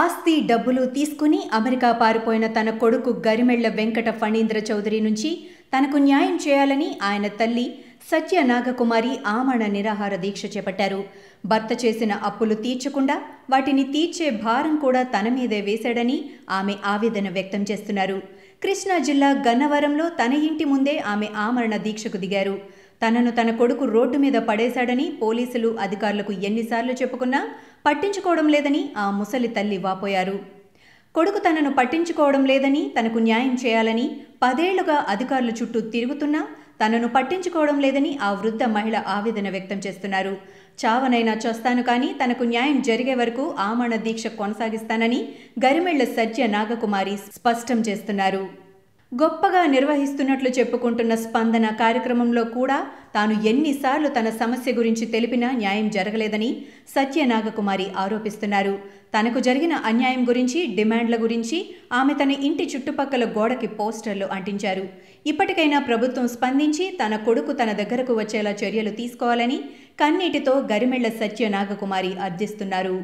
ఆస్తి డబ్బులు తీసుకుని అమెరికా పారిపోయిన తన కొడుకు గరిమెళ్ల వెంకట ఫణీంద్ర చౌదరి నుంచి తనకు న్యాయం చేయాలని ఆయన తల్లి సత్య నాగకుమారి ఆమణ నిరాహార దీక్ష చేపట్టారు భర్త చేసిన అప్పులు తీర్చకుండా వాటిని తీర్చే భారం కూడా తన మీదే వేశాడని ఆమె ఆవేదన వ్యక్తం చేస్తున్నారు కృష్ణా జిల్లా గన్నవరంలో తన ఇంటి ముందే ఆమె ఆమరణ దీక్షకు దిగారు తనను తన కొడుకు రోడ్డు మీద పడేశాడని పోలీసులు అధికారులకు ఎన్నిసార్లు చెప్పుకున్నా పట్టించుకోవడం లేదని ఆ ముసలి తల్లి వాపోయారు కొడుకు తనను పట్టించుకోవడం లేదని తనకు న్యాయం చేయాలని పదేళ్లుగా అధికారుల చుట్టూ తిరుగుతున్నా తనను పట్టించుకోవడం లేదని ఆ వృద్ధ మహిళ ఆవేదన వ్యక్తం చేస్తున్నారు చావనైనా చస్తాను కానీ తనకు న్యాయం జరిగే వరకు ఆమరణ దీక్ష కొనసాగిస్తానని గరిమెళ్ల సత్య నాగకుమారి స్పష్టం చేస్తున్నారు గొప్పగా నిర్వహిస్తున్నట్లు చెప్పుకుంటున్న స్పందన కార్యక్రమంలో కూడా తాను ఎన్నిసార్లు తన సమస్య గురించి తెలిపినా న్యాయం జరగలేదని సత్యనాగకుమారి ఆరోపిస్తున్నారు తనకు జరిగిన అన్యాయం గురించి డిమాండ్ల గురించి ఆమె తన ఇంటి చుట్టుపక్కల గోడకి పోస్టర్లు అంటించారు ఇప్పటికైనా ప్రభుత్వం స్పందించి తన కొడుకు తన దగ్గరకు వచ్చేలా చర్యలు తీసుకోవాలని కన్నీటితో గరిమెళ్ల సత్యనాగకుమారి అర్థిస్తున్నారు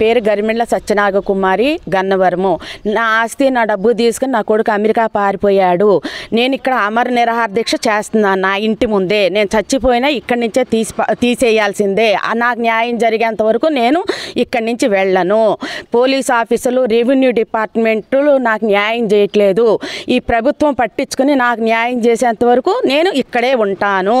పేరు గరిమిళ్ళ సత్యనాగ కుమారి గన్నవరము నా ఆస్తి నా డబ్బు తీసుకుని నా కొడుకు అమెరికా పారిపోయాడు నేను ఇక్కడ అమర నిరహార దీక్ష చేస్తున్నాను నా ఇంటి ముందే నేను చచ్చిపోయినా ఇక్కడి నుంచే తీసి తీసేయాల్సిందే నాకు న్యాయం జరిగేంత వరకు నేను ఇక్కడి నుంచి వెళ్ళను పోలీస్ ఆఫీసులు రెవెన్యూ డిపార్ట్మెంట్లు నాకు న్యాయం చేయట్లేదు ఈ ప్రభుత్వం పట్టించుకుని నాకు న్యాయం చేసేంత వరకు నేను ఇక్కడే ఉంటాను